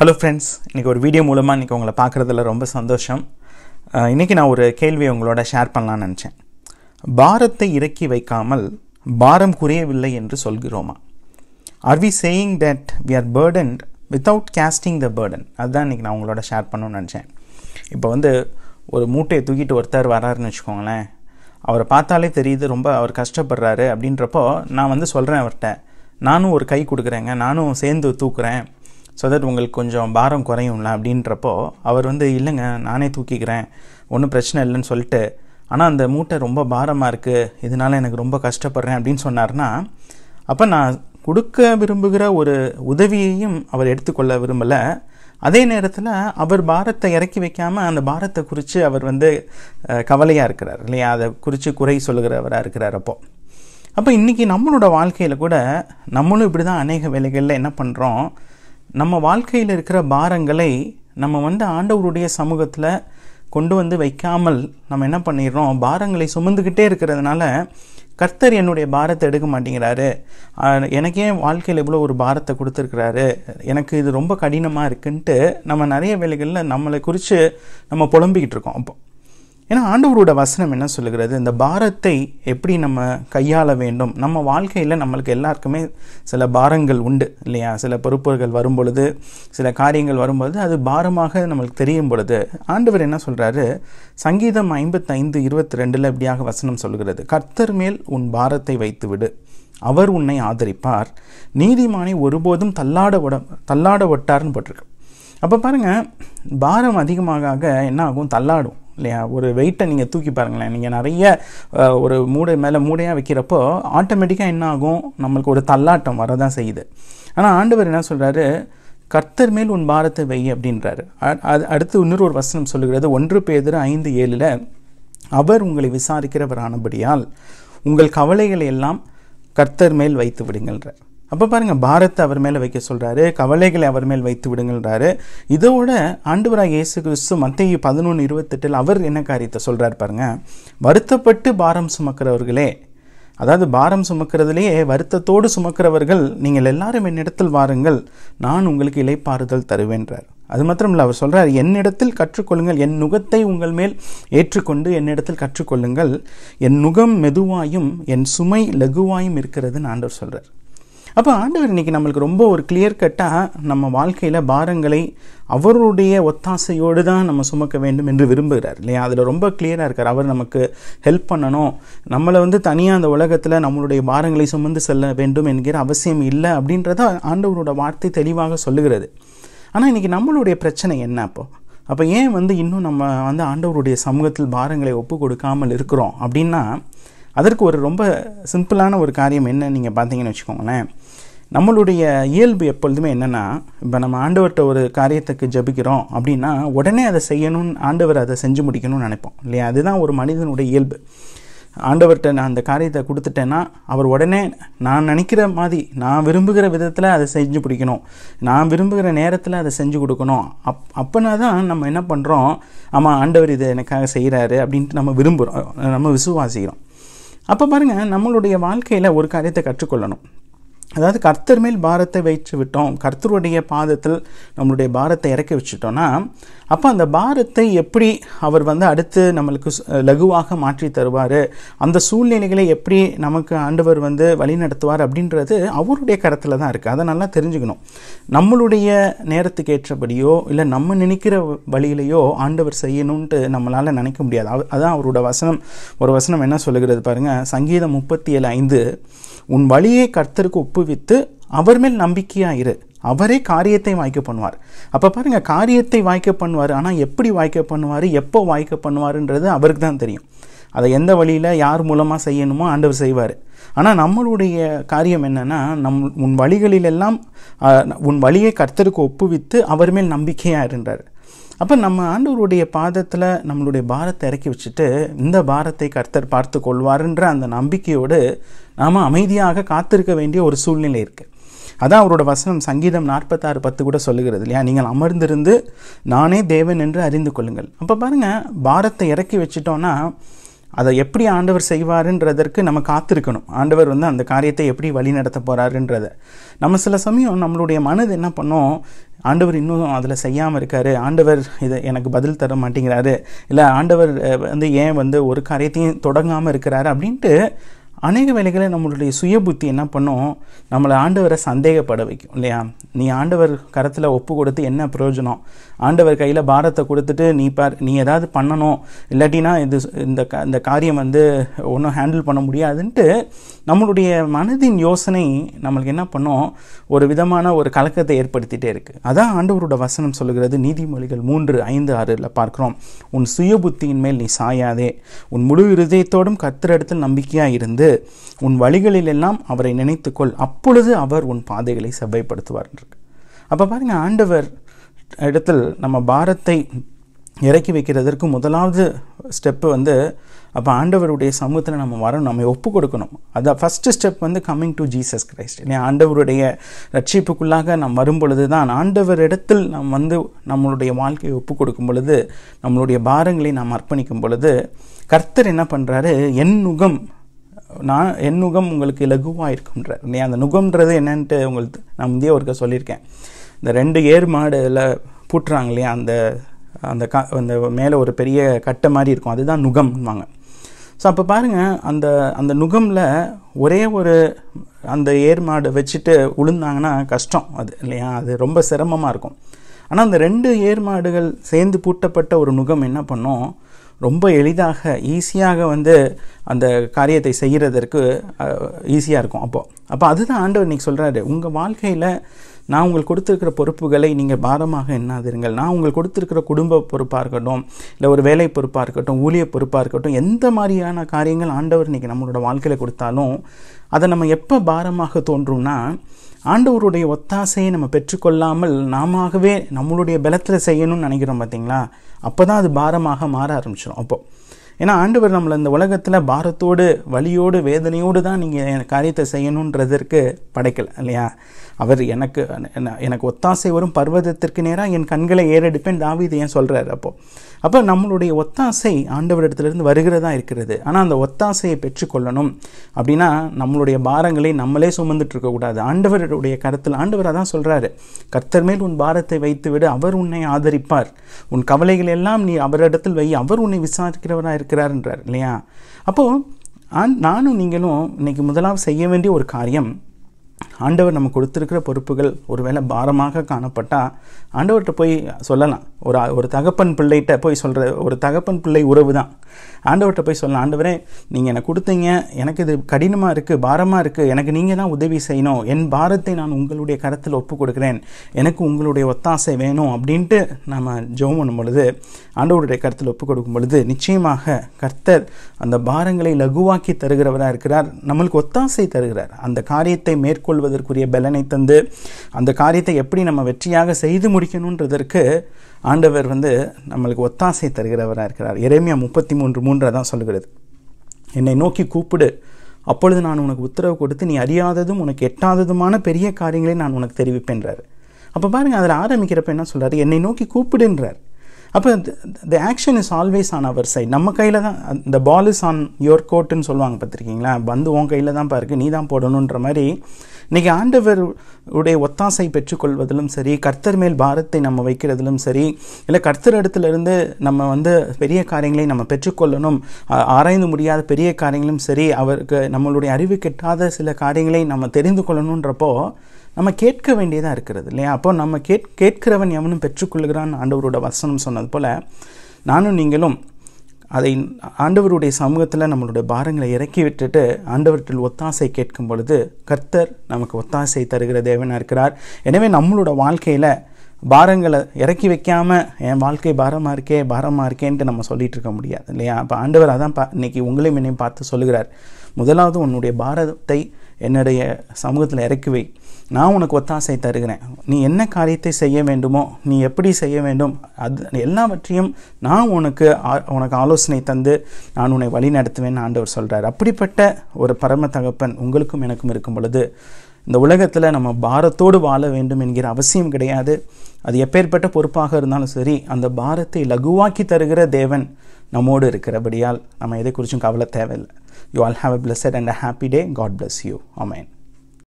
Hello friends இன்றைக்கி ஒரு video மூலமாக இன்றைக்கி உங்களை பார்க்குறதுல ரொம்ப சந்தோஷம் இன்றைக்கி நான் ஒரு கேள்வியை உங்களோட ஷேர் பண்ணலான்னு நினச்சேன் பாரத்தை இறக்கி வைக்காமல் பாரம் குறையவில்லை என்று சொல்கிறோமா are we saying that we are burden without casting the burden அதுதான் இன்றைக்கி நான் உங்களோட ஷேர் பண்ணணும்னு நினச்சேன் இப்போ வந்து ஒரு மூட்டையை தூக்கிட்டு ஒருத்தர் வராருன்னு வச்சுக்கோங்களேன் அவரை பார்த்தாலே தெரியுது ரொம்ப அவர் கஷ்டப்படுறாரு அப்படின்றப்போ நான் வந்து சொல்கிறேன் அவர்கிட்ட நானும் ஒரு கை கொடுக்குறேங்க நானும் சேர்ந்து தூக்குறேன் ஸோ தட் உங்களுக்கு கொஞ்சம் பாரம் குறையும்ல அப்படின்றப்போ அவர் வந்து இல்லைங்க நானே தூக்கிக்கிறேன் ஒன்றும் பிரச்சனை இல்லைன்னு சொல்லிட்டு ஆனால் அந்த மூட்டை ரொம்ப பாரமாக இருக்குது இதனால் எனக்கு ரொம்ப கஷ்டப்படுறேன் அப்படின்னு சொன்னார்னா அப்போ நான் கொடுக்க விரும்புகிற ஒரு உதவியையும் அவர் எடுத்துக்கொள்ள விரும்பலை அதே நேரத்தில் அவர் பாரத்தை இறக்கி வைக்காமல் அந்த பாரத்தை குறித்து அவர் வந்து கவலையாக இருக்கிறார் இல்லையா அதை குறித்து குறை சொல்லுகிறவராக இருக்கிறார் அப்போது அப்போ இன்றைக்கி நம்மளோட வாழ்க்கையில் கூட நம்மளும் இப்படி தான் அநேக வேலைகளில் என்ன பண்ணுறோம் நம்ம வாழ்க்கையில் இருக்கிற பாரங்களை நம்ம வந்து ஆண்டவருடைய சமூகத்தில் கொண்டு வந்து வைக்காமல் நம்ம என்ன பண்ணிடுறோம் பாரங்களை சுமந்துக்கிட்டே இருக்கிறதுனால கர்த்தர் என்னுடைய பாரத்தை எடுக்க மாட்டேங்கிறாரு எனக்கே வாழ்க்கையில் இவ்வளோ ஒரு பாரத்தை கொடுத்துருக்கிறாரு எனக்கு இது ரொம்ப கடினமாக இருக்குன்ட்டு நம்ம நிறைய வேலைகளில் நம்மளை குறித்து நம்ம புலம்பிக்கிட்டு இருக்கோம் அப்போ ஏன்னா ஆண்டவரோட வசனம் என்ன சொல்லுகிறது இந்த பாரத்தை எப்படி நம்ம கையாள வேண்டும் நம்ம வாழ்க்கையில் நம்மளுக்கு எல்லாருக்குமே சில பாரங்கள் உண்டு இல்லையா சில பொறுப்புகள் வரும் பொழுது சில காரியங்கள் வரும்பொழுது அது பாரமாக நம்மளுக்கு தெரியும் பொழுது ஆண்டவர் என்ன சொல்கிறாரு சங்கீதம் ஐம்பத்தைந்து இருபத்தி ரெண்டில் இப்படியாக வசனம் சொல்கிறது கர்த்தர் மேல் உன் பாரத்தை வைத்து விடு அவர் உன்னை ஆதரிப்பார் நீதிமானை ஒருபோதும் தள்ளாட விட தள்ளாட விட்டார்னு போட்டிருக்கு அப்போ பாருங்கள் பாரம் அதிகமாக என்ன ஆகும் தள்ளாடும் இல்லையா ஒரு வெயிட்டை நீங்கள் தூக்கி பாருங்களேன் நீங்கள் நிறைய ஒரு மூடை மேலே மூடையாக வைக்கிறப்போ ஆட்டோமேட்டிக்காக என்ன ஆகும் நம்மளுக்கு ஒரு தள்ளாட்டம் வரதான் செய்யுது ஆனால் ஆண்டவர் என்ன சொல்கிறாரு கர்த்தர் மேல் உன் பாரத்தை வை அப்படின்றாரு அது அடுத்து இன்னொரு ஒரு வசனம் சொல்லுகிறது ஒன்று பேதர் ஐந்து ஏழில் அவர் உங்களை விசாரிக்கிறவரானபடியால் உங்கள் கவலைகளை எல்லாம் கர்த்தர் மேல் வைத்து விடுங்கள்ன்றார் அப்போ பாருங்கள் பாரத்தை அவர் மேலே வைக்க சொல்கிறாரு கவலைகளை அவர் மேல் வைத்து விடுங்கள்ன்றாரு இதோட ஆண்டவராக இயேசு கிறிஸ்து மத்திய பதினொன்று இருபத்தெட்டில் அவர் என்ன காரியத்தை சொல்கிறார் பாருங்கள் வருத்தப்பட்டு பாரம் சுமக்கிறவர்களே அதாவது பாரம் சுமக்கிறதுலேயே வருத்தத்தோடு சுமக்கிறவர்கள் நீங்கள் எல்லாரும் என்னிடத்தில் வாருங்கள் நான் உங்களுக்கு இலைப்பாறுதல் தருவேன்றார் அது மாத்திரம் இல்லை அவர் சொல்கிறார் என்னிடத்தில் கற்றுக்கொள்ளுங்கள் என் நுகத்தை உங்கள் மேல் ஏற்றுக்கொண்டு என்னிடத்தில் கற்றுக்கொள்ளுங்கள் என் நுகம் மெதுவாயும் என் சுமை லகுவாயும் இருக்கிறதுன்னு ஆண்டவர் சொல்கிறார் அப்போ ஆண்டவர் இன்றைக்கி நம்மளுக்கு ரொம்ப ஒரு கிளியர் கட்டாக நம்ம வாழ்க்கையில் பாரங்களை அவருடைய ஒத்தாசையோடு தான் நம்ம சுமக்க வேண்டும் என்று விரும்புகிறார் இல்லையா அதில் ரொம்ப கிளியராக இருக்கார் அவர் நமக்கு ஹெல்ப் பண்ணணும் நம்மளை வந்து தனியாக அந்த உலகத்தில் நம்மளுடைய பாரங்களை சுமந்து செல்ல வேண்டும் என்கிற அவசியம் இல்லை அப்படின்றத ஆண்டவரோட வார்த்தை தெளிவாக சொல்லுகிறது ஆனால் இன்றைக்கி நம்மளுடைய பிரச்சனை என்ன அப்போது அப்போ ஏன் வந்து இன்னும் நம்ம வந்து ஆண்டவருடைய சமூகத்தில் பாரங்களை ஒப்பு கொடுக்காமல் இருக்கிறோம் அப்படின்னா அதற்கு ஒரு ரொம்ப சிம்பிளான ஒரு காரியம் என்ன நீங்கள் பார்த்தீங்கன்னு வச்சுக்கோங்களேன் நம்மளுடைய இயல்பு எப்பொழுதுமே என்னென்னா இப்போ நம்ம ஆண்டவர்கிட்ட ஒரு காரியத்துக்கு ஜபிக்கிறோம் அப்படின்னா உடனே அதை செய்யணும்னு ஆண்டவர் அதை செஞ்சு முடிக்கணும்னு நினைப்போம் இல்லையா அதுதான் ஒரு மனிதனுடைய இயல்பு ஆண்டவர்கிட்ட நான் அந்த காரியத்தை கொடுத்துட்டேன்னா அவர் உடனே நான் நினைக்கிற மாதிரி நான் விரும்புகிற விதத்தில் அதை செஞ்சு பிடிக்கணும் நான் விரும்புகிற நேரத்தில் அதை செஞ்சு கொடுக்கணும் அப் அப்போனா தான் நம்ம என்ன பண்ணுறோம் ஆமாம் ஆண்டவர் இதை எனக்காக செய்கிறாரு அப்படின்ட்டு நம்ம விரும்புகிறோம் நம்ம விசுவாசிக்கிறோம் அப்போ பாருங்கள் நம்மளுடைய வாழ்க்கையில் ஒரு காரியத்தை கற்றுக்கொள்ளணும் அதாவது கர்த்தர் மேல் பாரத்தை வைத்து விட்டோம் கர்த்தருடைய பாதத்தில் நம்மளுடைய பாரத்தை இறக்கி வச்சுட்டோன்னா அப்போ அந்த பாரத்தை எப்படி அவர் வந்து அடுத்து நம்மளுக்கு லகுவாக மாற்றி தருவார் அந்த சூழ்நிலைகளை எப்படி நமக்கு ஆண்டவர் வந்து வழி நடத்துவார் அப்படின்றது அவருடைய கரத்தில் தான் இருக்குது அதை நல்லா தெரிஞ்சுக்கணும் நம்மளுடைய நேரத்துக்கு ஏற்றபடியோ இல்லை நம்ம நினைக்கிற வழியிலையோ ஆண்டவர் செய்யணுன்ட்டு நம்மளால் நினைக்க முடியாது அதான் அவரோட வசனம் ஒரு வசனம் என்ன சொல்லுகிறது பாருங்கள் சங்கீதம் முப்பத்தி ஏழு ஐந்து உன் வழியை கர்த்தருக்கு ஒப்புவித்து அவர் மேல் நம்பிக்கையாயிரு அவரே காரியத்தை வாய்க்க பண்ணுவார் அப்போ பாருங்கள் காரியத்தை வாய்க்க பண்ணுவார் ஆனால் எப்படி வாய்க்க பண்ணுவார் எப்போ வாய்க்க பண்ணுவார்ன்றது அவருக்கு தான் தெரியும் அதை எந்த வழியில் யார் மூலமாக செய்யணுமோ ஆண்டவர் செய்வார் ஆனால் நம்மளுடைய காரியம் என்னென்னா நம் உன் வழிகளிலெல்லாம் உன் வழியை கர்த்தருக்கு ஒப்புவித்து அவர் மேல் நம்பிக்கையாக இருந்தார் அப்போ நம்ம ஆண்டவருடைய பாதத்தில் நம்மளுடைய பாரத்தை இறக்கி வச்சுட்டு இந்த பாரத்தை கர்த்தர் பார்த்து கொள்வாருன்ற அந்த நம்பிக்கையோடு நாம் அமைதியாக காத்திருக்க வேண்டிய ஒரு சூழ்நிலை இருக்குது அதான் அவரோட வசனம் சங்கீதம் நாற்பத்தாறு பத்து கூட சொல்லுகிறது இல்லையா நீங்கள் அமர்ந்திருந்து நானே தேவன் என்று அறிந்து கொள்ளுங்கள் அப்போ பாருங்கள் பாரத்தை இறக்கி வச்சிட்டோன்னா அதை எப்படி ஆண்டவர் செய்வாருன்றதற்கு நம்ம காத்திருக்கணும் ஆண்டவர் வந்து அந்த காரியத்தை எப்படி வழி நடத்த போகிறாருன்றத நம்ம சில சமயம் நம்மளுடைய மனது என்ன பண்ணோம் ஆண்டவர் இன்னும் அதில் செய்யாமல் இருக்கார் ஆண்டவர் இதை எனக்கு பதில் தர மாட்டேங்கிறாரு இல்லை ஆண்டவர் வந்து ஏன் வந்து ஒரு காரியத்தையும் தொடங்காமல் இருக்கிறாரு அப்படின்ட்டு அநேக வேலைகளை நம்மளுடைய சுய புத்தி என்ன பண்ணும் நம்மளை ஆண்டவரை சந்தேகப்பட வைக்கும் இல்லையா நீ ஆண்டவர் கரத்தில் ஒப்பு கொடுத்து என்ன பிரயோஜனம் ஆண்டவர் கையில் பாரத்தை கொடுத்துட்டு நீ பார் நீ ஏதாவது பண்ணணும் இல்லாட்டினா இது இந்த க இந்த காரியம் வந்து ஒன்றும் ஹேண்டில் பண்ண முடியாதுன்ட்டு நம்மளுடைய மனதின் யோசனை நம்மளுக்கு என்ன பண்ணும் ஒரு விதமான ஒரு கலக்கத்தை ஏற்படுத்திகிட்டே இருக்குது அதான் ஆண்டவரோட வசனம் சொல்லுகிறது நீதிமொழிகள் மூன்று ஐந்து ஆறில் பார்க்குறோம் உன் சுய புத்தியின் மேல் நீ சாயாதே உன் முழு இருதயத்தோடும் கத்திர இடத்தில் நம்பிக்கையாக இருந்து கொண்டு உன் வழிகளிலெல்லாம் அவரை நினைத்துக்கொள் அப்பொழுது அவர் உன் பாதைகளை செவ்வாய்ப்படுத்துவார் அப்போ பாருங்கள் ஆண்டவர் இடத்தில் நம்ம பாரத்தை இறக்கி வைக்கிறதற்கு முதலாவது ஸ்டெப்பு வந்து அப்போ ஆண்டவருடைய சமூகத்தில் நம்ம வரணும் நம்ம ஒப்பு கொடுக்கணும் அதான் ஃபஸ்ட்டு ஸ்டெப் வந்து கம்மிங் டு ஜீசஸ் கிரைஸ்ட் இல்லையா ஆண்டவருடைய ரட்சிப்புக்குள்ளாக நாம் வரும் பொழுது தான் ஆண்டவர் இடத்தில் நாம் வந்து நம்மளுடைய வாழ்க்கையை ஒப்பு கொடுக்கும் பொழுது நம்மளுடைய பாரங்களை நாம் அர்ப்பணிக்கும் பொழுது கர்த்தர் என்ன பண்ணுறாரு என் முகம் நான் என் நுகம் உங்களுக்கு லகுவாக இருக்கும்ன்றார் இல்லையா அந்த நுகம்ன்றது என்னன்ட்டு உங்களுக்கு நான் முந்தைய ஒருக்க சொல்லியிருக்கேன் இந்த ரெண்டு ஏர் மாடில் பூட்டுறாங்க இல்லையா அந்த அந்த க அந்த மேலே ஒரு பெரிய கட்டை மாதிரி இருக்கும் அதுதான் நுகம்வாங்க ஸோ அப்போ பாருங்கள் அந்த அந்த நுகமில் ஒரே ஒரு அந்த ஏர் மாடு வச்சுட்டு உளுந்தாங்கன்னா கஷ்டம் அது இல்லையா அது ரொம்ப சிரமமாக இருக்கும் ஆனால் அந்த ரெண்டு ஏர் மாடுகள் சேர்ந்து பூட்டப்பட்ட ஒரு நுகம் என்ன பண்ணோம் ரொம்ப எளிதாக ஈஸியாக வந்து அந்த காரியத்தை செய்கிறதற்கு ஈஸியாக இருக்கும் அப்போது அப்போ அதுதான் ஆண்டவர் இன்றைக்கி சொல்கிறாரு உங்கள் வாழ்க்கையில் நான் உங்களுக்கு கொடுத்துருக்கிற பொறுப்புகளை நீங்கள் பாரமாக எண்ணாதிருங்கள் நான் உங்களுக்கு கொடுத்துருக்கிற குடும்ப பொறுப்பாக இருக்கட்டும் இல்லை ஒரு வேலை பொறுப்பாக இருக்கட்டும் ஊழிய பொறுப்பாக இருக்கட்டும் எந்த மாதிரியான காரியங்கள் ஆண்டவர் இன்றைக்கி நம்மளோட வாழ்க்கையில் கொடுத்தாலும் அதை நம்ம எப்போ பாரமாக தோன்றும்னா ஆண்டவருடைய ஒத்தாசையை நம்ம பெற்றுக்கொள்ளாமல் நாமவே நம்மளுடைய பலத்தில் செய்யணும்னு நினைக்கிறோம் பார்த்தீங்களா அப்போ தான் அது பாரமாக மாற ஆரம்பிச்சிடும் அப்போது ஏன்னா ஆண்டவர் நம்மளை இந்த உலகத்தில் பாரத்தோடு வழியோடு வேதனையோடு தான் நீங்கள் என் காரியத்தை செய்யணுன்றதற்கு படைக்கலை இல்லையா அவர் எனக்கு எனக்கு ஒத்தாசை வரும் பர்வதத்திற்கு நேராக என் கண்களை ஏறெடுப்பேன் இதை ஏன் சொல்கிறார் அப்போது அப்போ நம்மளுடைய ஒத்தாசை ஆண்டவரிடத்துலேருந்து வருகிறதா இருக்கிறது ஆனால் அந்த ஒத்தாசையை பெற்றுக்கொள்ளணும் அப்படின்னா நம்மளுடைய பாரங்களை நம்மளே சுமந்துட்டு இருக்கக்கூடாது ஆண்டவருடைய கருத்தில் ஆண்டவராக தான் சொல்கிறாரு கர்த்தர் மேல் உன் பாரத்தை வைத்துவிடு அவர் உன்னை ஆதரிப்பார் உன் கவலைகள் எல்லாம் நீ அவரிடத்தில் வை அவர் உன்னை விசாரிக்கிறவராக இருக்க இருக்கிறார்ன்றார் இல்லையா அப்போது நானும் நீங்களும் இன்றைக்கி முதலாவது செய்ய வேண்டிய ஒரு காரியம் ஆண்டவர் நம்ம கொடுத்துருக்கிற பொறுப்புகள் ஒருவேளை பாரமாக காணப்பட்டால் ஆண்டவர்கிட்ட போய் சொல்லலாம் ஒரு ஒரு தகப்பன் பிள்ளைகிட்ட போய் சொல்கிற ஒரு தகப்பன் பிள்ளை உறவு தான் ஆண்டவர்கிட்ட போய் சொல்லலாம் ஆண்டவரே நீங்கள் என்னை கொடுத்தீங்க எனக்கு இது கடினமாக இருக்குது பாரமாக இருக்குது எனக்கு நீங்கள் தான் உதவி செய்யணும் என் பாரத்தை நான் உங்களுடைய கரத்தில் ஒப்பு கொடுக்குறேன் எனக்கு உங்களுடைய ஒத்தாசை வேணும் அப்படின்ட்டு நம்ம ஜெபம் பண்ணும் பொழுது ஆண்டவருடைய கருத்தில் ஒப்பு கொடுக்கும் பொழுது நிச்சயமாக கர்த்தர் அந்த பாரங்களை லகுவாக்கி தருகிறவராக இருக்கிறார் நம்மளுக்கு ஒத்தாசை தருகிறார் அந்த காரியத்தை மேற்கொள்வதற்குரிய பலனை தந்து அந்த காரியத்தை எப்படி நம்ம வெற்றியாக செய்து முடிக்கணுன்றதற்கு ஆண்டவர் வந்து நம்மளுக்கு ஒத்தாசை தருகிறவராக இருக்கிறார் இறைமையா முப்பத்தி மூன்று மூன்றாக தான் சொல்கிறது என்னை நோக்கி கூப்பிடு அப்பொழுது நான் உனக்கு உத்தரவு கொடுத்து நீ அறியாததும் உனக்கு எட்டாததுமான பெரிய காரியங்களை நான் உனக்கு தெரிவிப்பேன்றார் அப்போ பாருங்கள் அதில் ஆரம்பிக்கிறப்ப என்ன சொல்கிறார் என்னை நோக்கி கூப்பிடுன்றார் அப்போ the action is always on our side நம்ம கையில் தான் இந்த பால் இஸ் ஆன் யோர் கோட்டுன்னு சொல்லுவாங்க பார்த்துருக்கீங்களா பந்து உன் கையில் தான் பாருக்கு நீ தான் போடணுன்ற மாதிரி இன்றைக்கி ஆண்டவர் உடைய ஒத்தாசை பெற்றுக்கொள்வதிலும் சரி கர்த்தர் மேல் பாரத்தை நம்ம வைக்கிறதிலும் சரி இல்லை கர்த்தர் இடத்துலேருந்து நம்ம வந்து பெரிய காரியங்களை நம்ம பெற்றுக்கொள்ளணும் ஆராய்ந்து முடியாத பெரிய காரியங்களும் சரி அவருக்கு நம்மளுடைய அறிவு கெட்டாத சில காரியங்களை நம்ம தெரிந்து கொள்ளணுன்றப்போ நம்ம கேட்க வேண்டியதாக இருக்கிறது இல்லையா அப்போ நம்ம கேட் கேட்கிறவன் எவனும் பெற்றுக்கொள்கிறான் ஆண்டவரோட வசனம் சொன்னது போல் நானும் நீங்களும் அதை ஆண்டவருடைய சமூகத்தில் நம்மளுடைய பாரங்களை இறக்கி விட்டுட்டு ஆண்டவர்கள் ஒத்தாசை கேட்கும் பொழுது கர்த்தர் நமக்கு ஒத்தாசை தருகிற தேவனாக இருக்கிறார் எனவே நம்மளோட வாழ்க்கையில் பாரங்களை இறக்கி வைக்காமல் என் வாழ்க்கை பாரமாக இருக்கே பாரமாக இருக்கேன்ட்டு நம்ம சொல்லிகிட்டு இருக்க முடியாது இல்லையா அப்போ ஆண்டவர் அதான் பா இன்றைக்கி உங்களையும் என்னையும் பார்த்து சொல்லுகிறார் முதலாவது உன்னுடைய பாரத்தை என்னுடைய சமூகத்தில் இறக்கி வை நான் உனக்கு ஒத்தாசை தருகிறேன் நீ என்ன காரியத்தை செய்ய வேண்டுமோ நீ எப்படி செய்ய வேண்டும் அது எல்லாவற்றையும் நான் உனக்கு உனக்கு ஆலோசனை தந்து நான் உன்னை வழி நடத்துவேன் ஆண்டவர் சொல்கிறார் அப்படிப்பட்ட ஒரு பரம தகப்பன் உங்களுக்கும் எனக்கும் இருக்கும் பொழுது இந்த உலகத்தில் நம்ம பாரத்தோடு வாழ வேண்டும் என்கிற அவசியம் கிடையாது அது எப்பேற்பட்ட பொறுப்பாக இருந்தாலும் சரி அந்த பாரத்தை லகுவாக்கி தருகிற தேவன் நம்மோடு இருக்கிறபடியால் நம்ம எதை குறிச்சும் கவலை தேவையில்லை You all have a blessed and a happy day. God bless you. Amen.